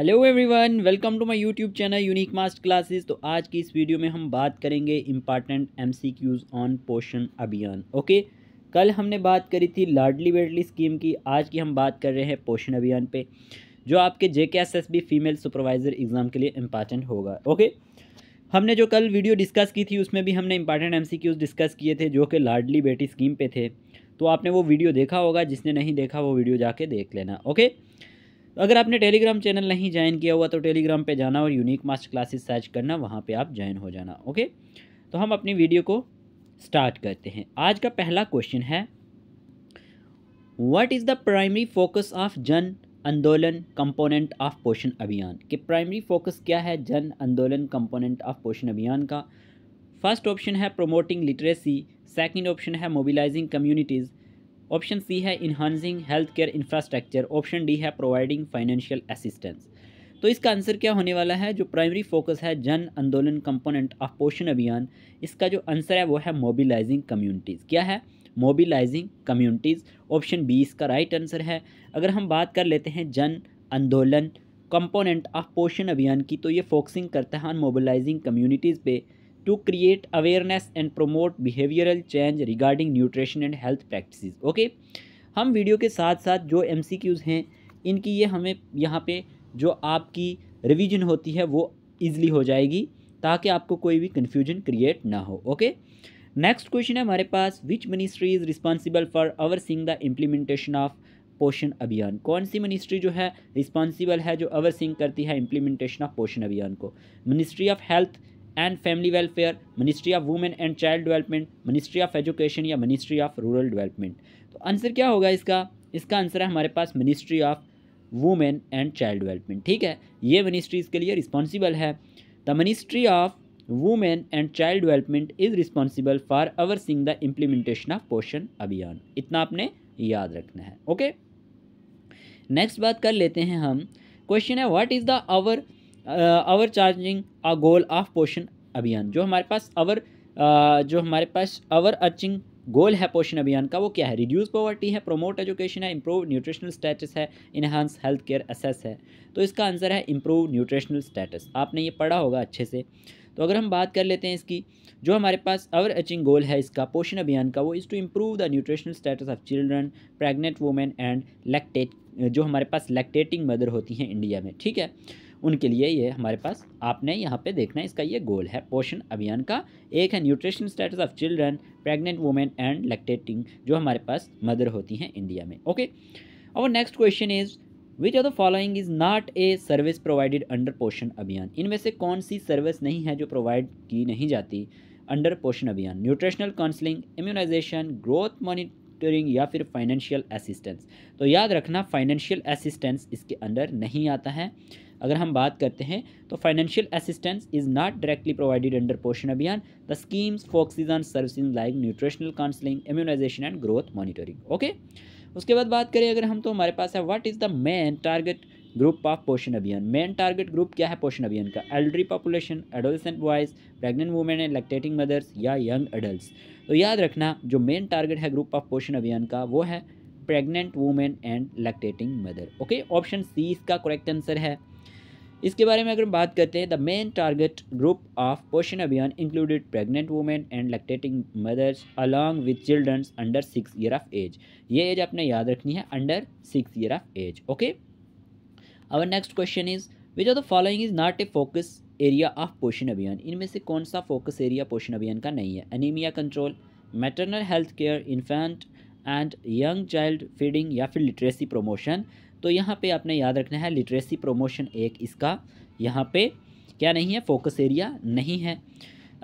hello everyone welcome to my YouTube channel unique master classes तो आज की इस वीडियो में हम बात करेंगे इम्पॉर्टेंट एमसीक्यूज ऑन पोषण अभियान ओके कल हमने बात करी थी लाडली बेडली स्कीम की आज की हम बात कर रहे हैं पोषण अभियान पे जो आपके J K S S B female supervisor exam के लिए इम्पॉर्टेंट होगा ओके हमने जो कल वीडियो डिस्कस की थी उसमें भी हमने इंपॉर्टेंट एम डिस्कस किए थे जो कि लाडली बेटी स्कीम पर थे तो आपने वो वीडियो देखा होगा जिसने नहीं देखा वो वीडियो जाके देख लेना ओके अगर आपने टेलीग्राम चैनल नहीं ज्वाइन किया हुआ तो टेलीग्राम पे जाना और यूनिक मास्टर क्लासेस सर्च करना वहाँ पे आप ज्वाइन हो जाना ओके तो हम अपनी वीडियो को स्टार्ट करते हैं आज का पहला क्वेश्चन है what is the primary focus of Jan Andolan component of Poshan Abhiyaan के प्राइमरी फोकस क्या है जन आंदोलन कंपोनेंट ऑफ पोषण अभियान का फर्स्ट ऑप्शन है प्रोमोटिंग लिटरेसी सेकेंड ऑप्शन है मोबिलाइजिंग कम्यूनिटीज़ ऑप्शन सी है enhancing health care infrastructure option D है प्रोवाइडिंग फाइनेंशियल असिस्टेंस तो इसका आंसर क्या होने वाला है जो प्राइमरी फोकस है जन आंदोलन कंपोनेंट ऑफ पोषण अभियान इसका जो आंसर है वो है मोबिलाइजिंग कम्युनिटीज़ क्या है मोबिलाइजिंग कम्युनिटीज़ ऑप्शन बी इसका राइट आंसर है अगर हम बात कर लेते हैं जन आंदोलन कंपोनेंट ऑफ पोषण अभियान की तो ये फोकसिंग करता है ऑन मोबिलाइजिंग कम्युनिटीज़ पे to create awareness and promote behavioral change regarding nutrition and health practices okay हम वीडियो के साथ साथ जो एम हैं इनकी ये हमें यहाँ पे जो आपकी रिवीजन होती है वो ईज़िली हो जाएगी ताकि आपको कोई भी कन्फ्यूजन क्रिएट ना हो ओके नेक्स्ट क्वेश्चन है हमारे पास which ministry is responsible for seeing the implementation of Poshan Abhiyaan कौन सी मिनिस्ट्री जो है रिस्पॉन्सिबल है जो सिंग करती है इम्प्लीमेंटेशन ऑफ पोषण अभियान को ministry of health and family welfare ministry of women and child development ministry of education या मिनिस्ट्री ऑफ रूरल डेवलपमेंट तो आंसर क्या होगा इसका इसका आंसर है हमारे पास ministry of women and child development ठीक है ये मिनिस्ट्री इसके लिए रिस्पॉन्सिबल है the ministry of women and child development is responsible for overseeing the implementation of Poshan Abhiyaan इतना आपने याद रखना है ओके नेक्स्ट बात कर लेते हैं हम क्वेश्चन है what is the over overarching uh goal of Poshan Abhiyaan जो हमारे पास आवर जो हमारे पास आवर अर्चिंग गोल है पोषण अभियान का वो क्या है रिड्यूस पॉवर्टी है प्रोमोट एजुकेशन है इंप्रूव न्यूट्रिशनल स्टेटस है इन्हांस हेल्थ केयर असेस है तो इसका आंसर है इम्प्रूव न्यूट्रिशनल स्टेटस आपने ये पढ़ा होगा अच्छे से तो अगर हम बात कर लेते हैं इसकी जो हमारे पास अवर अचिंग गोल है इसका पोषण अभियान का वो is to improve the nutritional status of children pregnant women and lactate जो हमारे पास लैक्टेटिंग मदर होती हैं इंडिया में ठीक है उनके लिए ये हमारे पास आपने यहाँ पे देखना है इसका ये गोल है पोषण अभियान का एक है nutrition status of children pregnant women and lactating जो हमारे पास मदर होती हैं इंडिया में ओके और next question is which of the following is not a service provided under Poshan Abhiyaan इनमें से कौन सी सर्विस नहीं है जो प्रोवाइड की नहीं जाती under Poshan Abhiyaan nutritional counselling immunisation growth monitoring या फिर फाइनेंशियल असिस्टेंस तो याद रखना फाइनेंशियल असिस्टेंस इसके अंडर नहीं आता है अगर हम बात करते हैं तो financial assistance is not directly provided under Poshan Abhiyaan the schemes focuses on services like nutritional counselling immunisation and growth monitoring okay उसके बाद बात करें अगर हम तो हमारे पास है what is the main target group of Poshan Abhiyaan main target group क्या है पोषण अभियान का elderly population adolescent boys pregnant women and lactating mothers या यंग एडल्ट तो याद रखना जो मेन टारगेट है ग्रुप ऑफ पोषण अभियान का वो है pregnant women and lactating mother okay option C इसका करेक्ट आंसर है इसके बारे में अगर बात करते हैं the main target group of Poshan Abhiyaan included pregnant women and lactating mothers along with childrens under six year of age ये एज आपने याद रखनी है under six year of age okay our next question is which of the following is not a focus area of Poshan Abhiyaan इनमें से कौन सा focus area पोषण अभियान का नहीं है anaemia control maternal health care infant and young child feeding या फिर लिटरेसी प्रमोशन तो यहाँ पे आपने याद रखना है लिटरेसी प्रोमोशन एक इसका यहाँ पे क्या नहीं है फोकस एरिया नहीं है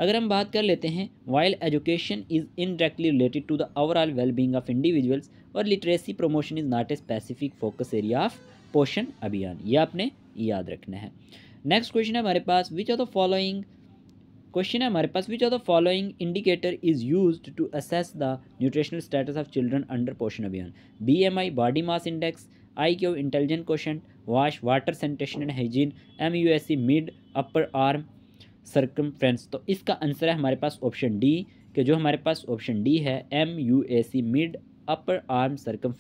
अगर हम बात कर लेते हैं while education is indirectly related to the overall wellbeing of individuals और literacy promotion is not a specific focus area of Poshan अभियान ये आपने याद रखना है नेक्स्ट क्वेश्चन है हमारे पास which are the following question है हमारे पास which are the following indicator is use to assess the nutritional status of children under Poshan Abhiyaan B M I body mass index I Q intelligent question wash water sanitation and hygiene M U S C mid upper arm circumference तो इसका answer है हमारे पास option D कि जो हमारे पास option D है M U A C mid upper arm circumference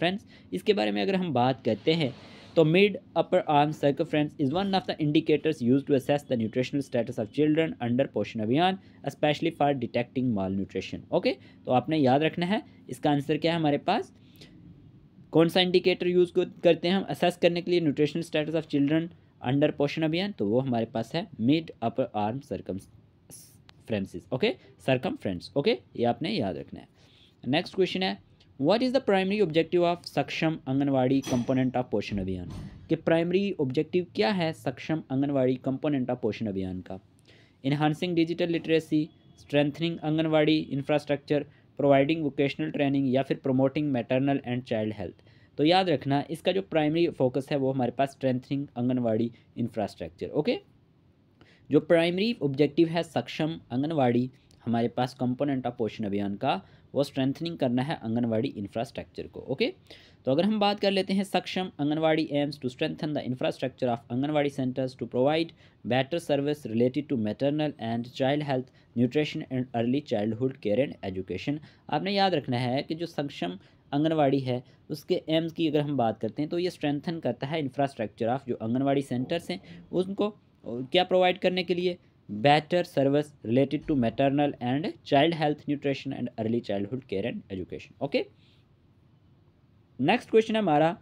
इसके बारे में अगर हम बात करते हैं तो mid upper arm circumference is one of the indicators use to assess the nutritional status of children under Poshan Abhiyaan specially for detecting malnutrition okay तो आपने याद रखना है इसका आंसर क्या है हमारे पास कौन सा इंडिकेटर यूज़ करते हैं हम असेस करने के लिए nutritional status of children under Poshan Abhiyaan तो वो हमारे पास है mid upper arm circumference okay circumference okay ये आपने याद रखना है नेक्स्ट क्वेश्चन है what is the primary objective of Saksham Anganwadi component of Poshan Abhiyaan के प्राइमरी ऑब्जेक्टिव क्या है सक्षम आंगनवाड़ी कंपोनेंट ऑफ पोषण अभियान का enhancing digital literacy strengthening anganwadi infrastructure providing vocational training या फिर promoting maternal and child health तो याद रखना इसका जो प्राइमरी फोकस है वो हमारे पास स्ट्रेंथनिंग आंगनवाड़ी इंफ्रास्ट्रक्चर ओके जो प्राइमरी ऑब्जेक्टिव है सक्षम आंगनवाड़ी हमारे पास कंपोनेंट ऑफ पोषण अभियान का वो स्ट्रेंथनिंग करना है आंगनवाड़ी इंफ्रास्ट्रक्चर को ओके तो अगर हम बात कर लेते हैं Saksham Anganwadi aims to strengthen the infrastructure of anganwadi centres to provide better service related to maternal and child health nutrition and early childhood care and education आपने याद रखना है कि जो सक्षम आंगनवाड़ी है उसके एम्स की अगर हम बात करते हैं तो ये स्ट्रेंथन करता है इंफ्रास्ट्रक्चर ऑफ जो आंगनवाड़ी सेंटर्स हैं उनको क्या प्रोवाइड करने के लिए better service related to maternal and child health nutrition and early childhood care and education okay next question है हमारा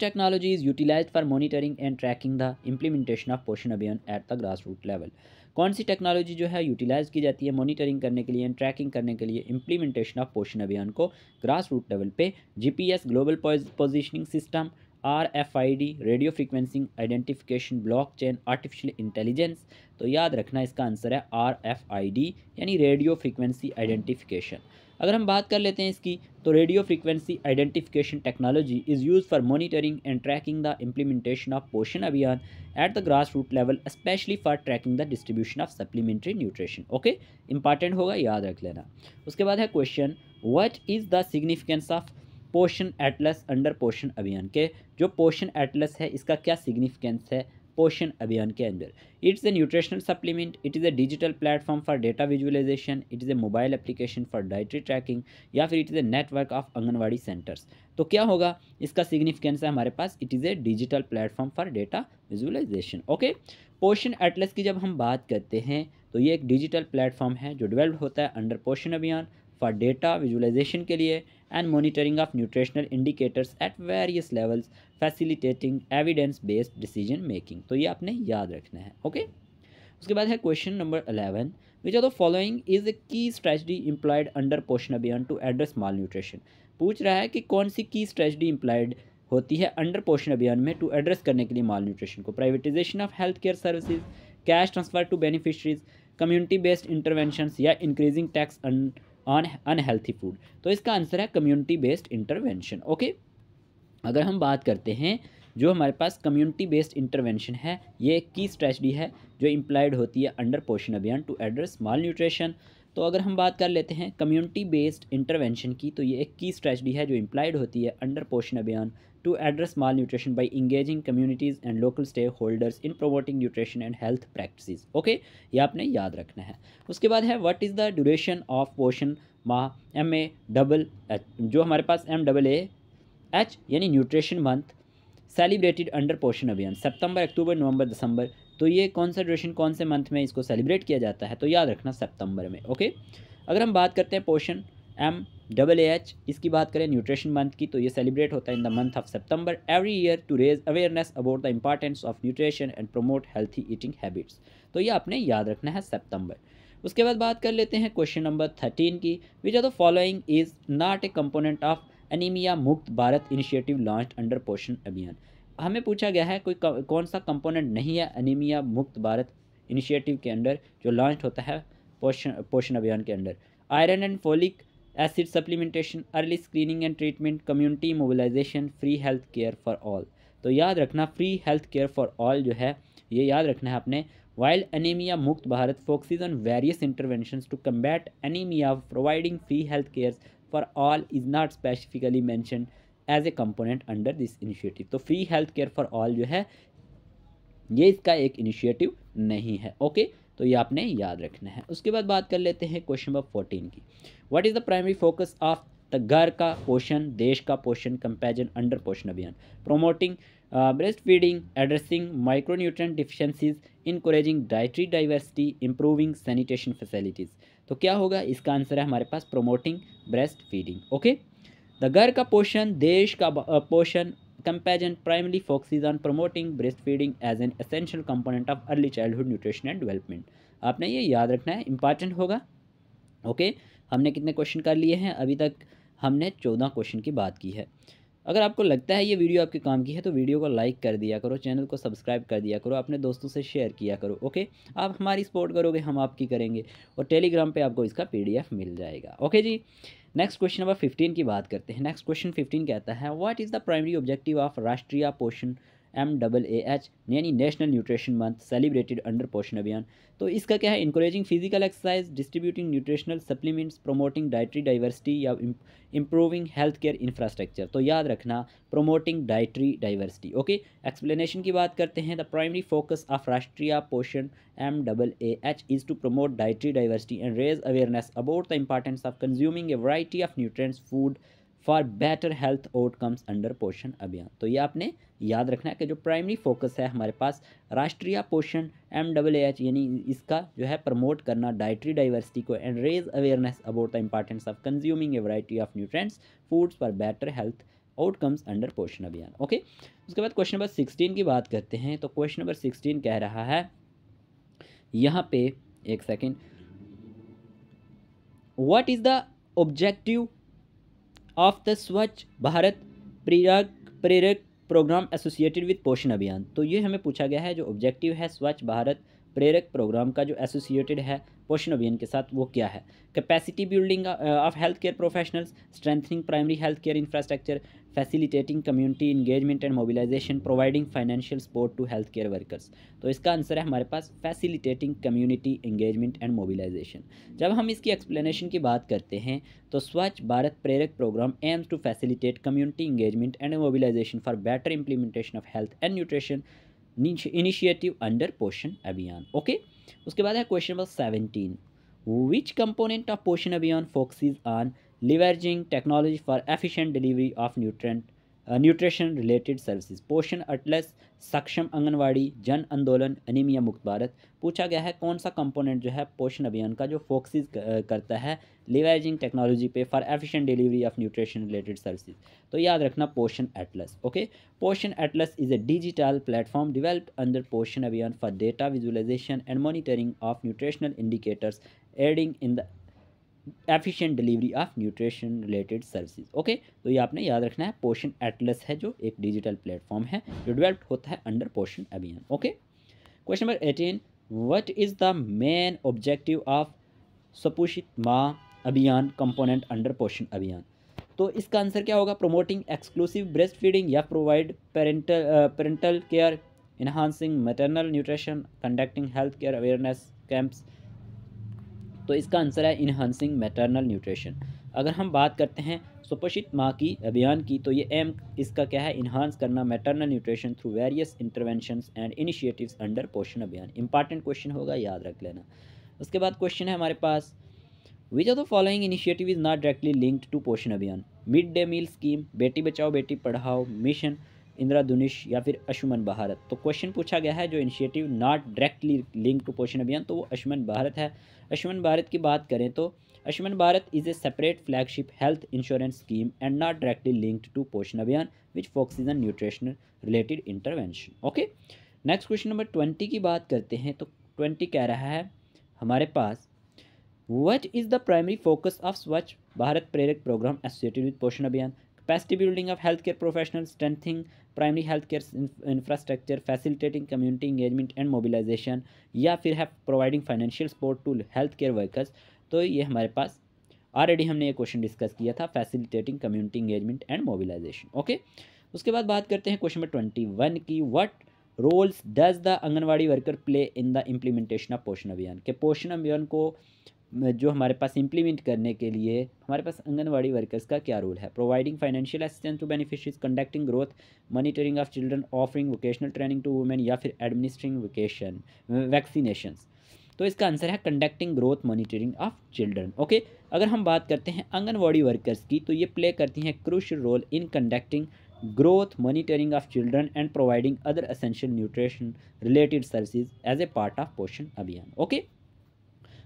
technology is utilise for for and tracking the implementation of Poshan Abhiyaan at the grass root level कौन सी technology जो है utilise की जाती है monitoring करने के लिए एंड ट्रैकिंग करने के लिए इंप्लीमेंटेशन ऑफ पोषण अभियान को ग्रास रूट लेवल पे GPS global positioning system R F I D radio frequencing identification blockchain artificial intelligence तो याद रखना इसका आंसर है आर एफ आई डी यानी रेडियो फ्रिक्वेंसी आइडेंटिफिकेशन अगर हम बात कर लेते हैं इसकी तो radio frequency identification technology is use for monitoring and tracking the implementation of Poshan Abhiyaan at the grass root level specially for tracking the distribution of supplementary nutrition okay important होगा याद रख लेना उसके बाद है question what is the significance of Poshan Atlas under Poshan Abhiyaan के जो पोषण एटलस है इसका क्या सिग्निफिकेंस है पोषण अभियान के अंदर it's a nutritional supplement it is a digital platform for data visualisation it is a mobile application for dietary tracking या फिर it is a network of anganwadi centres तो क्या होगा इसका सिग्निफिकेंस है हमारे पास it is a digital platform for data visualisation okay Poshan Atlas की जब हम बात करते हैं तो ये एक डिजिटल प्लेटफॉर्म है जो डिवेल्प होता है under Poshan Abhiyaan for data visualisation के लिए and monitoring of nutritional indicators at various levels facilitating evidence based decision making तो ये आपने याद रखना है ओके उसके बाद है question number eleven which are the following is a key strategy implied under Poshan Abhiyaan to address mall nutrition पूछ रहा है कि कौन सी की स्ट्रेटजी इम्प्लाइड होती है अंडर पोषण अभियान में टू एड्रेस करने के लिए माल न्यूट्रिशन को privatisation of health care services cash transfer to beneficiaries community based intervention या increasing tax on unhealthy food तो इसका आंसर है कम्युनिटी बेस्ड इंटरवेंशन ओके अगर हम बात करते हैं जो हमारे पास कम्युनिटी बेस्ड इंटरवेंशन है ये एक की स्ट्रेटी है जो इम्प्लाइड होती है under Poshan Abhiyaan to address mall malnutrition तो अगर हम बात कर लेते हैं कम्युनिटी बेस्ड इंटरवेंशन की तो ये एक की स्ट्रेटी है जो इम्प्लाइड होती है under Poshan Abhiyaan to to address malnutrition by engaging communities and local stakeholders in promoting nutrition and health practices okay ये आपने याद रखना है उसके बाद है what is the duration of Poshan Maah M A double H जो हमारे पास एम डबल ए एच यानी nutrition month celebrated under Poshan Abhiyaan सितंबर अक्टूबर नवंबर दिसंबर तो ये कौन सा ड्यूरेशन कौन से मंथ में इसको सेलिब्रेट किया जाता है तो याद रखना सितंबर में ओके अगर हम बात करते हैं पोषण एम डबल एच इसकी बात करें न्यूट्रिशन मंथ की तो ये सेलिब्रेट होता है in the month of September every year to raise awareness about the importance of nutrition and promote healthy eating habits तो ये आपने याद रखना है सितंबर उसके बाद बात कर लेते हैं क्वेश्चन नंबर थर्टीन की which are the following is not a component of anaemia Mukt Bharat initiative launch under Poshan अभियान हमें पूछा गया है कोई कौन सा कंपोनेंट नहीं है एनीमिया मुक्त भारत इनिशिएटिव के अंडर जो लॉन्च होता है पोषण पोषण अभियान के under iron and folic acid supplementation early screening and treatment community mobilisation free health care for all तो याद रखना free health care for all जो है ये याद रखना है अपने while anaemia Mukt Bharat focuses on various intervention to combat anaemia providing free health care for all is not specifically mention as a component under this initiative तो free health care for all जो है ये इसका एक इनिशियटिव नहीं है okay तो ये आपने याद रखना है उसके बाद बात कर लेते हैं क्वेश्चन नंबर फोर्टीन की what is the primary focus of the घर का पोषण देश का पोषण comparison under Poshan Abhiyaan promoting breast feeding addressing micronutrient deficiencies encouraging dietary diversity improving sanitation facilities तो क्या होगा इसका आंसर है हमारे पास promoting breast feeding okay the घर का पोषण देश का पोषण comparison primary focuses on promoting breast feeding as an essential component of early childhood nutrition and development आपने ये याद रखना है इंपॉर्टेंट होगा ओके हमने कितने क्वेश्चन कर लिए हैं अभी तक हमने चौदह क्वेश्चन की बात की है अगर आपको लगता है ये वीडियो आपके काम की है तो वीडियो को लाइक कर दिया करो चैनल को सब्सक्राइब कर दिया करो अपने दोस्तों से शेयर किया करो ओके आप हमारी सपोर्ट करोगे हम आपकी करेंगे और टेलीग्राम पर आपको इसका पी मिल जाएगा ओके जी नेक्स्ट क्वेश्चन नंबर फिफ्टीन की बात करते हैं नेक्स्ट क्वेश्चन फिफ्टीन कहता है what is the primary objective of Rashtriya Poshan M double A H यानी national nutrition month celebrated under Poshan Abhiyaan तो इसका क्या है encouraging physical exercise distributing nutritional supplements promoting dietary diversity या इंप्रूविंग हेल्थ केयर इंफ्रास्ट्रक्चर तो याद रखना promoting dietary diversity okay explanation की बात करते हैं the primary focus of Rashtriya Poshan M double A H is to promote dietary diversity and raise awareness about the importance of consuming a variety of nutrients food for better health outcomes under Poshan Abhiyaan तो ये आपने याद रखना है कि जो primary focus है हमारे पास राष्ट्रीय पोषण एम डबल एच यानी इसका जो है प्रमोट करना डाइट्री डाइवर्सिटी को and raise awareness about the importance of consuming a variety of nutrients foods for better health outcomes under Poshan Abhiyaan okay उसके बाद क्वेश्चन नंबर सिक्सटीन की बात करते हैं तो क्वेश्चन नंबर सिक्सटीन कह रहा है यहाँ पे एक second what is the objective of the Swachh Bharat प्रेरक प्रेरक programme associated with Poshan Abhiyaan तो ये हमें पूछा गया है जो ऑब्जेक्टिव है स्वच्छ भारत प्रेरक प्रोग्राम का जो एसोसिएटेड है पोषण अभियान के साथ वो क्या है capacity building of health care professionals strengthening primary health care infrastructure facilitating community engagement and mobilisation providing financial support to health care workers तो इसका आंसर है हमारे पास facilitating community engagement and mobilisation जब हम इसकी एक्सप्लेनेशन की बात करते हैं तो Swachh Bharat Prerak programme aims to facilitate community engagement and mobilisation for better implementation of health and nutrition initiative under Poshan Abhiyaan okay उसके बाद है question number seventeen which component of Poshan Abhiyaan focuses on leveraging technology for efficient delivery of nutrient nutrition related services Poshan Atlas Saksham Anganwadi जन आंदोलन anaemia मुक्त भारत पूछा गया है कौन सा कंपोनेंट जो है पोषण अभियान का जो फोकसिस uh, करता है लिवाइजिंग टेक्नोलॉजी पे for efficient delivery of nutrition related services तो याद रखना Poshan Atlas okay Poshan Atlas is a digital platform developed under Poshan Abhiyaan for data visualisation and monitoring of nutritional indicators aiding in the efficient delivery of nutrition related services okay तो ये आपने याद रखना है पोषण एटलस है जो एक डिजिटल प्लेटफॉर्म है जो डेवलप्ड होता है under Poshan Abhiyaan okay question number eighteen what is the main objective of Suposhit Maa Abhiyaan component under Poshan Abhiyaan तो इसका आंसर क्या होगा प्रोमोटिंग एक्सक्लूसिव ब्रेस्ट फीडिंग या provide parental parental care enhancing maternal nutrition conducting health care awareness camps तो इसका answer है enhancing maternal nutrition अगर हम बात करते हैं सुपोषित माँ की अभियान की तो ये एम इसका क्या है इन्हांस करना maternal nutrition through various intervention and initiatives under Poshan Abhiyaan important question होगा याद रख लेना उसके बाद क्वेश्चन है हमारे पास which are the following initiative is not directly linked to Poshan Abhiyaan mid day meal scheme बेटी बचाओ बेटी पढ़ाओ मिशन इंदिरा दुनिश या फिर अशुमन भारत तो क्वेश्चन पूछा गया है जो initiative not directly link to Poshan Abhiyaan तो वो अशुमन भारत है अशुमन भारत की बात करें तो Ayushman Bharat is a separate flagship health insurance scheme and not directly linked to Poshan Abhiyaan which focuses on nutritional related intervention okay next question number twenty की बात करते हैं तो ट्वेंटी कह रहा है हमारे पास what is the primary focus of Swachh Bharat Prerak programme associated with Poshan अभियान capacity building of healthcare professionals, strengthening primary health care infrastructure facilitating community engagement and mobilisation या फिर है providing financial support to health care workers तो ये हमारे पास already हमने ये question discuss किया था facilitating community engagement and mobilisation okay उसके बाद बात करते हैं क्वेश्चन नंबर ट्वेंटी वन की what roles does the Anganwadi worker play in the implementation of Poshan Abhiyaan के पोषण अभियान को जो हमारे पास इम्प्लीमेंट करने के लिए हमारे पास आंगनवाड़ी वर्कर्स का क्या रोल है providing financial assistance to beneficiaries conducting growth monitoring of children offering vocational training to women या फिर एडमिनिस्ट्रिंग वोकेशन वैक्सीनेशन तो इसका आंसर है conducting growth monitoring of children okay अगर हम बात करते हैं आंगनवाड़ी वर्कर्स की तो ये प्ले करती हैं crucial role in conducting growth monitoring of children and providing other essential nutrition related services as a part of portion Abhiyaan okay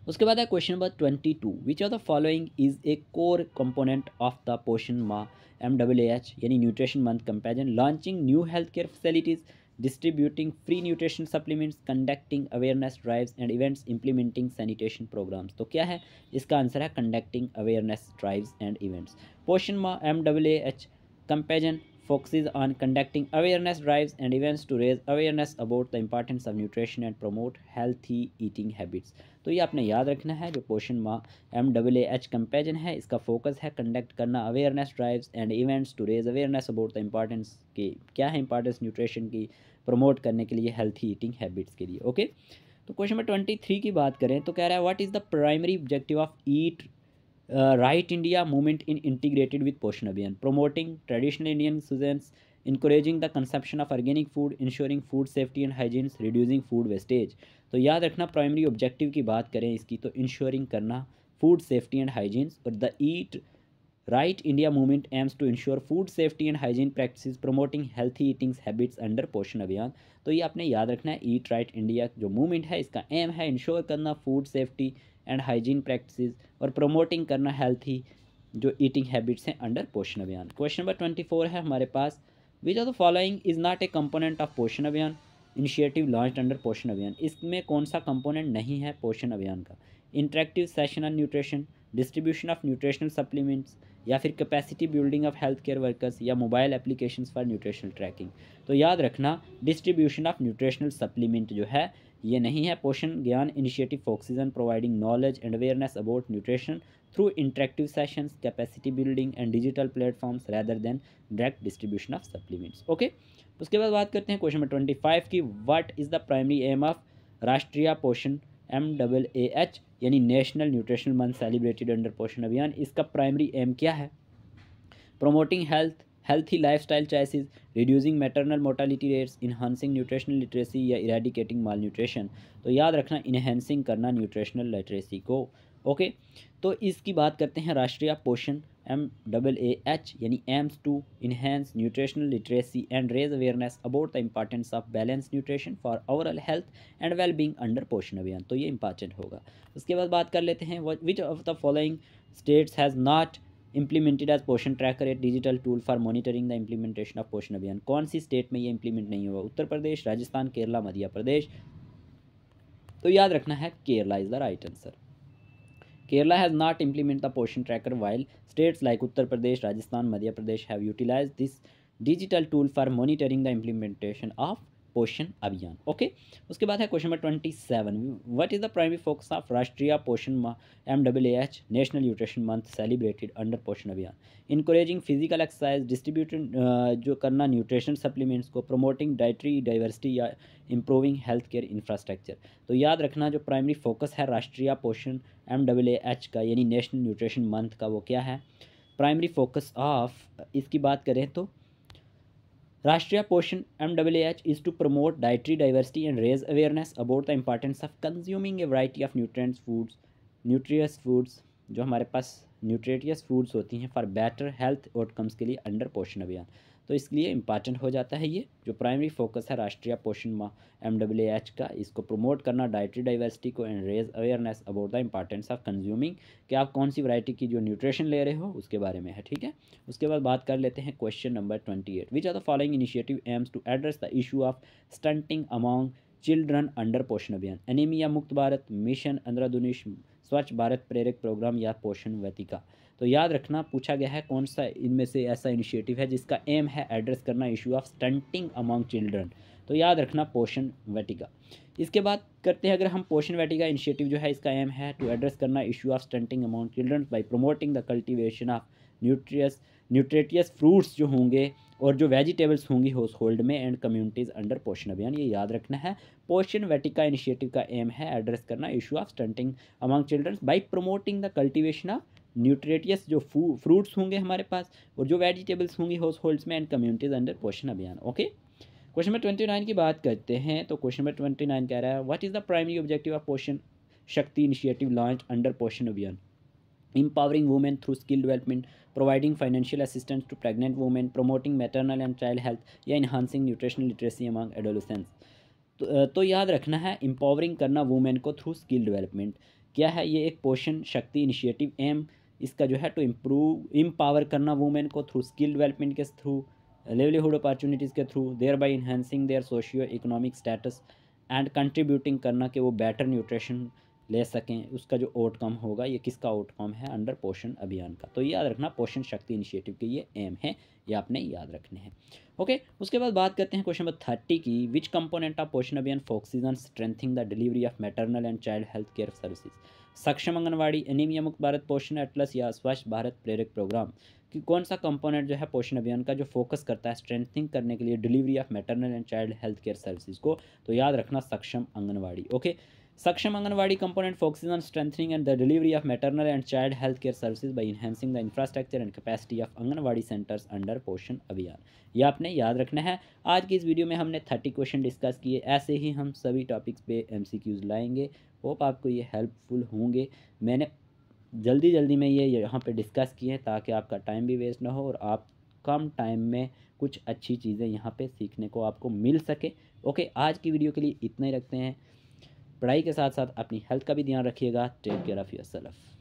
उसके बाद है question number twenty two which are the following is a core component of the Poshan Maah M H यानी nutrition month comparison launching new health care facilities distributing free nutrition supplements conducting awareness drives and events implementing sanitation programmes तो क्या है इसका answer है conducting awareness drives and events Poshan Maah M W focuses on conducting awareness drives and events to raise awareness about the importance of nutrition and promote healthy eating habits तो ये आपने याद रखना है जो क्वेश्चन माँ एम डब्ल एच कंपेजन है इसका फोकस है कंडक्ट करना awareness drives and events to raise awareness about the importance के क्या है इंपॉर्टेंस न्यूट्रिशन की प्रमोट करने के लिए हेल्थी ईटिंग हैबिट्स के लिए ओके तो क्वेश्चन नंबर ट्वेंटी थ्री की बात करें तो कह रहा है what is the primary objective of Eat Right India movement in integrated with Poshan Abhiyaan promoting traditional Indian cuisines encouraging the consumption of organic food ensuring food safety and hygiene reducing food wastage तो याद रखना primary objective की बात करें इसकी तो ensuring करना food safety and hygiene और the Eat Right India movement aims to ensure food safety and hygiene practice promoting healthy eatings habits under Poshan Abhiyaan तो ये आपने याद रखना है ईट राइट इंडिया जो मूवमेंट है इसका एम है इंश्योर करना food safety and hygiene practice और प्रोमोटिंग करना हेल्थी जो ईटिंग हैबिट्स हैं under Poshan Abhiyaan question number twenty four है हमारे पास which are the following is not a component of Poshan Abhiyaan initiative launch under Poshan अभियान इसमें कौन सा कंपोनेंट नहीं है पोषण अभियान का interactive session on nutrition distribution of nutritional supplements या फिर capacity building of health care workers या mobile application for nutritional tracking तो याद रखना डिस्ट्रीब्यूशन ऑफ न्यूट्रिशनल सप्लीमेंट जो है ये नहीं है Poshan Gyan initiative focuses on providing knowledge and awareness about nutrition through interactive sessions capacity building and digital platforms rather than direct distribution of supplements okay उसके बाद बात करते हैं क्वेश्चन नंबर ट्वेंटी फाइव की what is the primary aim of Rashtriya Poshan M double A H यानी national nutritional month celebrated under Poshan Abhiyaan इसका primary aim क्या है promoting health healthy lifestyle choices reducing maternal mortality rates enhancing nutritional literacy या eradicating malnutrition तो याद रखना enhancing करना nutritional literacy को ओके तो इसकी बात करते हैं Rashtriya Poshan M double A H यानी aims to enhance nutritional literacy and raise awareness about the importance of balance nutrition for overall health and well being under Poshan Abhiyaan तो ये इंपॉर्टेंट होगा उसके बाद बात कर लेते हैं which of the following states has not implemented as Poshan Tracker at digital tool for monitoring the implementation of Poshan Abhiyaan कौन सी स्टेट में ये इम्प्लीमेंट नहीं हुआ उत्तर प्रदेश राजस्थान केरला मध्य प्रदेश तो याद रखना है Kerala is the right answer Kerala has not implemented the portion tracker while states like Uttar Pradesh, Rajasthan, Madhya Pradesh have utilized this digital tool for monitoring the implementation of पोषण Abhiyaan okay उसके बाद है question number twenty seven what is the primary focus of Rashtriya Poshan M W H national nutrition month celebrated under Poshan Abhiyaan encouraging physical exercise distributed जो करना nutrition supplements को promoting dietary diversity या improving health care infrastructure तो याद रखना जो primary focus है राष्ट्रीय पोषण एम डब्ल्यू एच का यानी नेशनल न्यूट्रिशन मंथ का वो क्या है प्राइमरी फोकस ऑफ इसकी बात करें तो Rashtriya Poshan M W H is to promote dietary diversity and raise awareness about the importance of consuming a variety of nutrients foods nutritious foods जो हमारे पास न्यूट्रेटियस फूड्स होती हैं फॉर बेटर हेल्थ आउटकम्स के लिए अंडर पोषण अभियान तो इसलिए इम्पॉर्टेंट हो जाता है ये जो प्राइमरी फोकस है राष्ट्रीय पोषण एम एच का इसको प्रमोट करना डाइटरी डाइवर्सिटी को and raise awareness about the importance of consuming कि आप कौन सी वैरायटी की जो न्यूट्रिशन ले रहे हो उसके बारे में है ठीक है उसके बाद बात कर लेते हैं question number twenty eight which are the following initiative aims to address the issue of stunting among children under Poshan Abhiyaan anaemia Mukt Bharat mission अंध्राधुनिश स्वच्छ भारत प्रेरक प्रोग्राम या पोषण वतिका तो याद रखना पूछा गया है कौन सा इनमें से ऐसा इनिशिएटिव है जिसका एम है एड्रेस करना issue of stunting among children तो याद रखना पोषण वेटिका इसके बाद करते हैं अगर हम पोषण वेटिका इनिशिएटिव जो है इसका एम है टू एड्रेस करना issue of stunting among children by promoting the cultivation of nutritious nutritious fruits जो होंगे और जो वेजिटेबल्स होंगी हाउस होल्ड में एंड कम्युनिटीज़ अंडर पोषण अभियान ये याद रखना है पोषण वेटिका इनिशिएटिव का एम है एड्रेस करना issue of stunting among children by promoting the cultivation of nutritious जो फ्रूट्स होंगे हमारे पास और जो वेजिटेबल्स होंगे हाउस होल्ड्स में and communities under Poshan Abhiyaan okay question number twenty nine की बात करते हैं तो क्वेश्चन नंबर ट्वेंटी नाइन कह रहा है what is the primary objective of Poshan Shakti initiative launch under Poshan Abhiyan empowering women through skill development providing financial assistance to pregnant women promoting maternal and child health या enhancing nutritional literacy among adolescents तो, तो, याद रखना है empowering करना women को through skill development क्या है ये एक पोषण शक्ति इनिशिएटिव एम इसका जो है टू इम्प्रूव इम्पावर करना वुमेन को थ्रू स्किल डेवलपमेंट के थ्रू लेवलीहुड अपॉर्चुनिटीज़ के through thereby enhancing their socio economic status and contributing करना कि वो बेटर न्यूट्रिशन ले सकें उसका जो आउटकम होगा ये किसका आउटकम है अंडर पोषण अभियान का तो याद रखना पोषण शक्ति इनिशिएटिव के ये एम है ये आपने याद रखने हैं ओके उसके बाद बात करते हैं क्वेश्चन नंबर थर्टी की विच component of Poshan Abhiyan focuses on strengthening the delivery of maternal and child health care services Saksham Anganwadi anaemia Mukt Bharat पोषण एटलस या स्वच्छ भारत प्रेरक प्रोग्राम कि कौन सा कंपोनेंट जो है पोषण अभियान का जो फोकस करता है स्ट्रेंथनिंग करने के लिए delivery of maternal and child health care services को तो याद रखना Saksham Anganwadi okay Saksham Anganwadi component focuses on strengthening and the delivery of maternal and child health care services by enhancing the infrastructure and capacity of Anganwadi centres under Poshan अभियान ये आपने याद रखना है आज की इस वीडियो में हमने थर्टी क्वेश्चन डिस्कस किए ऐसे ही हम सभी टॉपिक्स पे एमसीक्यूज लाएंगे होप आपको ये हेल्पफुल होंगे मैंने जल्दी जल्दी में ये यहाँ पे डिस्कस किए हैं ताकि आपका टाइम भी वेस्ट ना हो और आप कम टाइम में कुछ अच्छी चीज़ें यहाँ पे सीखने को आपको मिल सके ओके आज की वीडियो के लिए इतना ही रखते हैं पढ़ाई के साथ साथ अपनी हेल्थ का भी ध्यान रखिएगा take care of your self